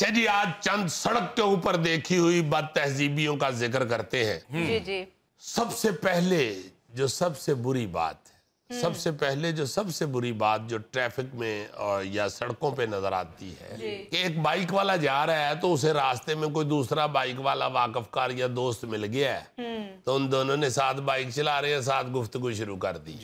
अच्छा जी आज चंद सड़क के ऊपर देखी हुई बद तहजीबियों का जिक्र करते हैं जी हम्म। जी सबसे पहले जो सबसे बुरी बात है हम्म। सबसे पहले जो सबसे बुरी बात जो ट्रैफिक में और या सड़कों पे नजर आती है कि एक बाइक वाला जा रहा है तो उसे रास्ते में कोई दूसरा बाइक वाला वाकफकार या दोस्त मिल गया है हम्म। तो उन दोनों ने साथ बाइक चला रहे हैं साथ गुफ्तगु शुरू कर दी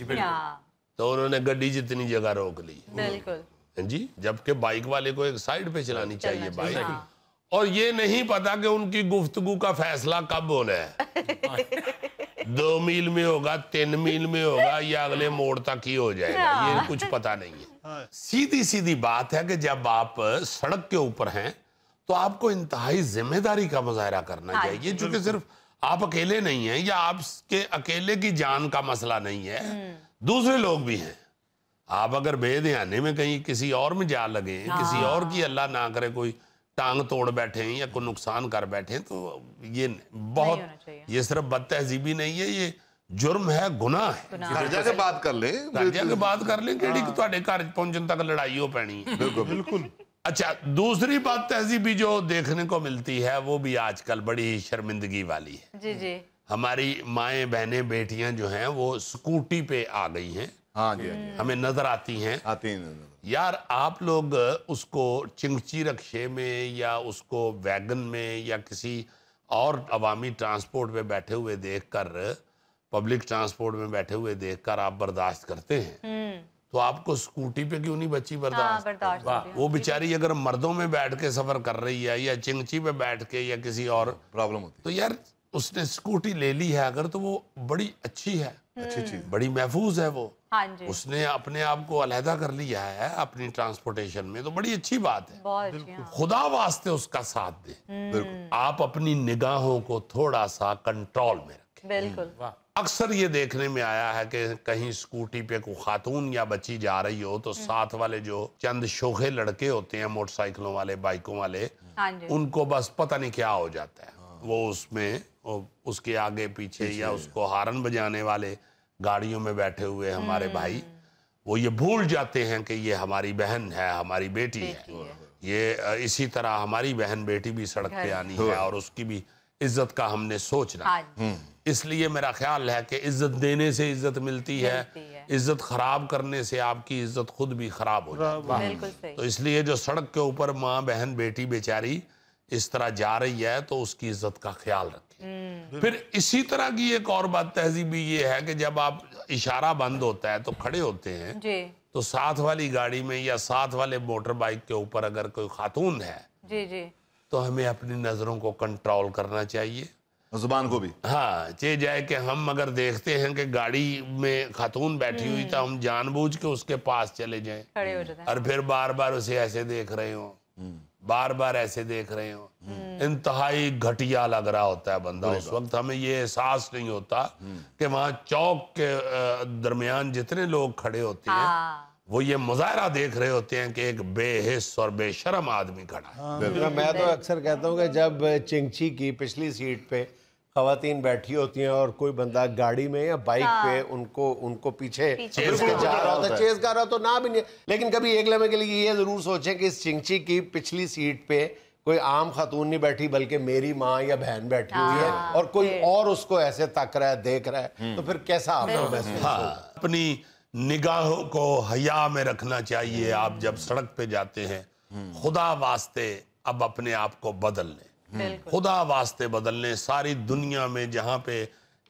तो उन्होंने गड्डी जितनी जगह रोक ली बिल्कुल जी जबकि बाइक वाले को एक साइड पे चलानी चाहिए बाइक हाँ। और ये नहीं पता कि उनकी गुफ्तगु का फैसला कब होना है दो मील में होगा तीन मील में होगा या अगले मोड़ तक ही हो जाएगा ये हाँ। कुछ पता नहीं है हाँ। सीधी सीधी बात है कि जब आप सड़क के ऊपर हैं तो आपको इंतहाई जिम्मेदारी का मुजाहरा करना हाँ चाहिए चूंकि सिर्फ आप अकेले नहीं है या आपके अकेले की जान का मसला नहीं है हम्म। दूसरे लोग भी हैं आप अगर बेध्याने में कहीं किसी और में जा लगे हाँ। किसी और की अल्लाह ना करे कोई टांग तोड़ बैठे हैं या कोई नुकसान कर बैठे तो ये बहुत ये सिर्फ बद तहजीबी नहीं है ये जुर्म है गुना है ਕਰਜ਼ਾ ਕੇ ਬਾਤ ਕਰ ਲੈ ਕਰਜ਼ਾ ਕੇ लड़ाई हो पैनी ਕਿਹੜੀ बिल्कुल अच्छा दूसरी बात तहजीबी जो देखने को मिलती है वो भी आजकल बड़ी शर्मिंदगी वाली है जी जी हमारी माए बहने बेटियां जो हैं वो स्कूटी पे आ गई हैं हाँ जी हाँ हम्म। हमें नजर आती हैं आती हैं यार आप लोग उसको चिंगची रक्षे में या उसको वैगन में या किसी और अवामी ट्रांसपोर्ट में बैठे हुए देखकर पब्लिक ट्रांसपोर्ट में बैठे हुए देखकर आप बर्दाश्त करते हैं हम्म। तो आपको स्कूटी पे क्यों नहीं बची बर्दाश्त, हाँ, बर्दाश्त वो बेचारी अगर मर्दों में बैठ के सफर कर रही है या चिंगची पे बैठ के या किसी और प्रॉब्लम होती तो यार उसने स्कूटी ले ली है अगर तो वो बड़ी अच्छी है अच्छी चीज बड़ी महफूज है वो हाँ जी। उसने अपने आप को अलहदा कर लिया है अपनी ट्रांसपोर्टेशन में तो बड़ी अच्छी बात है खुदा वास्ते उसका साथ दे हम्म। आप अपनी निगाहों को थोड़ा सा कंट्रोल में रखें बिल्कुल हम्म, अक्सर ये देखने में आया है कि कहीं स्कूटी पे को खातून या बच्ची जा रही हो तो हम्म। साथ वाले जो चंद शोखे लड़के होते हैं मोटरसाइकिलों वाले बाइकों वाले हाँ उनको बस पता नहीं क्या हो जाता है वो उसमें उसके आगे पीछे या उसको हारन बजाने वाले गाड़ियों में बैठे हुए हमारे हम्म। भाई वो ये भूल जाते हैं कि ये हमारी बहन है हमारी बेटी, बेटी है।, है ये इसी तरह हमारी बहन बेटी भी सड़क पे आनी है हाँ। और उसकी भी इज्जत का हमने सोचना हाँ हम्म। इसलिए मेरा ख्याल है कि इज्जत देने से इज्जत मिलती है इज्जत खराब करने से आपकी इज्जत खुद भी खराब हो जाती है तो इसलिए जो सड़क के ऊपर माँ बहन बेटी बेचारी इस तरह जा रही है तो उसकी इज्जत का ख्याल रखें हम्म। फिर इसी तरह की एक और बात तहजीबी ये है कि जब आप इशारा बंद होता है तो खड़े होते हैं जी। तो साथ वाली गाड़ी में या साथ वाले मोटर बाइक के ऊपर अगर कोई खातून है जी जी तो हमें अपनी नजरों को कंट्रोल करना चाहिए जुबान को भी हाँ चे जाए कि हम अगर देखते हैं कि गाड़ी में खातून बैठी हुई तो हम्म। हम जानबूझ के उसके पास चले जाए और फिर बार बार उसे ऐसे देख रहे हो हम्म। बार बार ऐसे देख रहे हो हम्म। इंतहाई घटिया लग रहा होता है बंदा उस वक्त हमें ये एहसास नहीं होता हम्म। कि वहां चौक के दरमियान जितने लोग खड़े होते हैं हाँ। वो ये मुजाहरा देख रहे होते हैं कि एक बेहिस और बेशरम आदमी खड़ा है हाँ, मैं तो अक्सर कहता हूँ कि जब चिंची की पिछली सीट पे खातन बैठी होती हैं और कोई बंदा गाड़ी में या बाइक हाँ। पे उनको उनको पीछे, पीछे जा रहा होता चेस कर रहा तो ना भी नहीं लेकिन कभी एक लम्हे के लिए ये जरूर सोचें कि इस चिंची की पिछली सीट पे कोई आम खातून नहीं बैठी बल्कि मेरी माँ या बहन बैठी हुई है हाँ, और कोई और उसको ऐसे तक रहा है देख रहा है तो फिर कैसा आप हाँ। अपनी निगाहों को हया में रखना चाहिए आप जब सड़क पे जाते हैं खुदा वास्ते अब अपने आप को बदल लें हम्म। खुदा वास्ते बदलने सारी दुनिया में जहाँ पे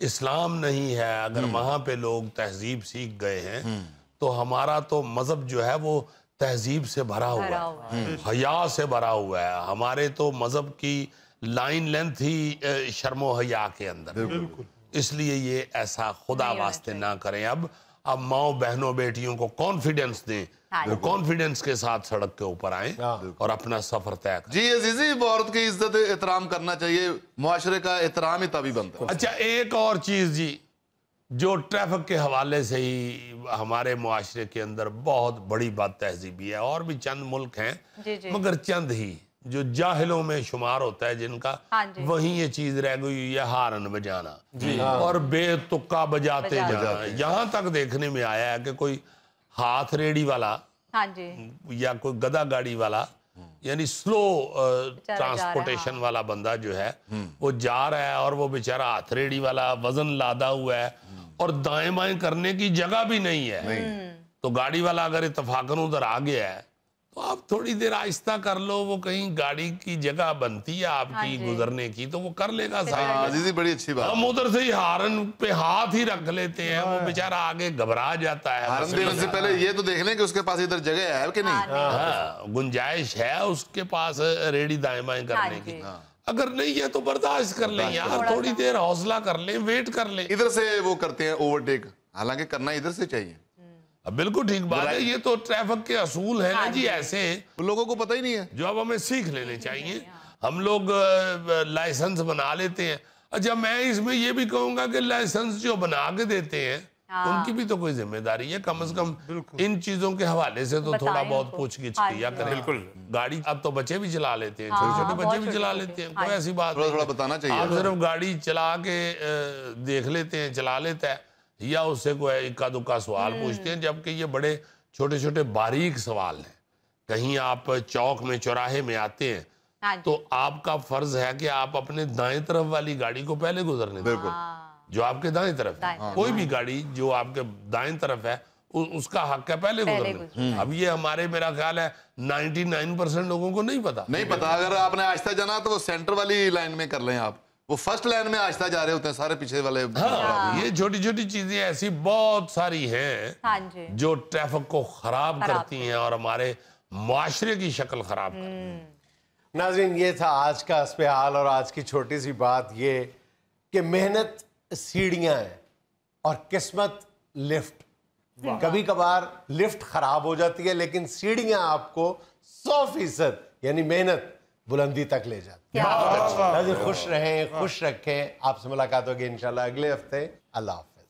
इस्लाम नहीं है अगर हम्म। वहाँ पे लोग तहजीब सीख गए हैं हम्म। तो हमारा तो मजहब जो है वो तहजीब से भरा हुआ है हया से भरा हुआ है हमारे तो मजहब की लाइन लेंथ ही शर्मो हया के अंदर इसलिए ये ऐसा खुदा वास्ते ना करें अब अब माओ बहनों बेटियों को कॉन्फिडेंस दें वो हाँ कॉन्फिडेंस के साथ सड़क के ऊपर आए हाँ। और अपना सफर तय करें जी अजीजी औरत की इज्जत एहतराम करना चाहिए मुआरे का एहतराम ही तभी बनता है अच्छा एक और चीज जी जो ट्रैफिक के हवाले से ही हमारे माशरे के अंदर बहुत बड़ी बात तहजीबी है और भी चंद मुल्क हैं मगर चंद ही जो जाहिलों में शुमार होता है जिनका हाँ वही ये चीज रह गई है हारन बजाना हाँ। और बेतुक्का बजाते बजा जाना यहाँ तक देखने में आया है कि कोई हाथ रेडी वाला हाँ या कोई गदा गाड़ी वाला यानी स्लो ट्रांसपोर्टेशन हाँ। वाला बंदा जो है हम्म। वो जा रहा है और वो बेचारा हाथ रेडी वाला वजन लादा हुआ है और दाएं बाएं करने की जगह भी नहीं है नहीं। हम्म। तो गाड़ी वाला अगर इतफाकन उधर आ गया है तो आप थोड़ी देर आहिस्ता कर लो वो कहीं गाड़ी की जगह बनती है आपकी हाँ गुजरने की तो वो कर लेगा साहब बड़ी अच्छी बात हम उधर से ही हारन पे हाथ ही रख लेते हैं वो हाँ। बेचारा आगे घबरा जाता है हारन देने से पहले ये तो देख लें कि उसके पास इधर जगह है कि नहीं हाँ, हाँ, गुंजाइश है उसके पास रेडी दाए बाएं करने की अगर नहीं है तो बर्दाश्त कर ले यार थोड़ी देर हौसला कर ले वेट कर ले इधर से वो करते हैं ओवरटेक हालांकि करना इधर से चाहिए बिल्कुल ठीक बात है ये तो ट्रैफिक के असूल है ना हाँ जी ऐसे लोगों को पता ही नहीं है जो अब हमें सीख लेने हाँ चाहिए हाँ हम लोग लाइसेंस बना लेते हैं अच्छा मैं इसमें ये भी कहूंगा कि लाइसेंस जो बना के देते हैं उनकी भी तो कोई जिम्मेदारी है कम से कम इन चीजों के हवाले से तो थोड़ा बहुत तो। पूछ गिछ किया करें बिल्कुल गाड़ी अब तो बच्चे भी चला लेते हैं छोटे छोटे बच्चे भी चला लेते हैं कोई ऐसी बात थोड़ा बताना चाहिए सिर्फ गाड़ी चला के देख लेते हैं चला लेता है या उससे कोई इक्का दुक्का सवाल हम्म। पूछते हैं जबकि ये बड़े छोटे छोटे बारीक सवाल हैं कहीं आप चौक में चौराहे में आते हैं हाँ तो आपका फर्ज है कि आप अपने दाएं तरफ वाली गाड़ी को पहले गुजरने बिल्कुल हाँ। जो आपके दाएं तरफ दाएं है कोई भी हाँ। गाड़ी जो आपके दाएं तरफ है उ, उसका हक है पहले, पहले गुजरने अब ये हमारे मेरा ख्याल है 99 परसेंट लोगों को नहीं पता नहीं पता अगर आपने आस्था जाना तो वो सेंटर वाली लाइन में कर लें आप वो फर्स्ट लाइन में आजता जा रहे होते हैं सारे पीछे वाले हाँ, ये छोटी छोटी चीजें ऐसी बहुत सारी हैं हाँ जो ट्रैफिक को खराब करती हैं और हमारे माशरे की शक्ल खराब करती हैं हम्म। नाजरीन ये था आज का हसप हाल और आज की छोटी सी बात ये कि मेहनत सीढ़ियां हैं और किस्मत लिफ्ट कभी कभार लिफ्ट खराब हो जाती है लेकिन सीढ़ियां आपको सौ फीसद यानी मेहनत बुलंदी तक ले जाते हैं खुश रहें खुश रखें आपसे मुलाकात होगी इंशाल्लाह अगले हफ्ते अल्लाह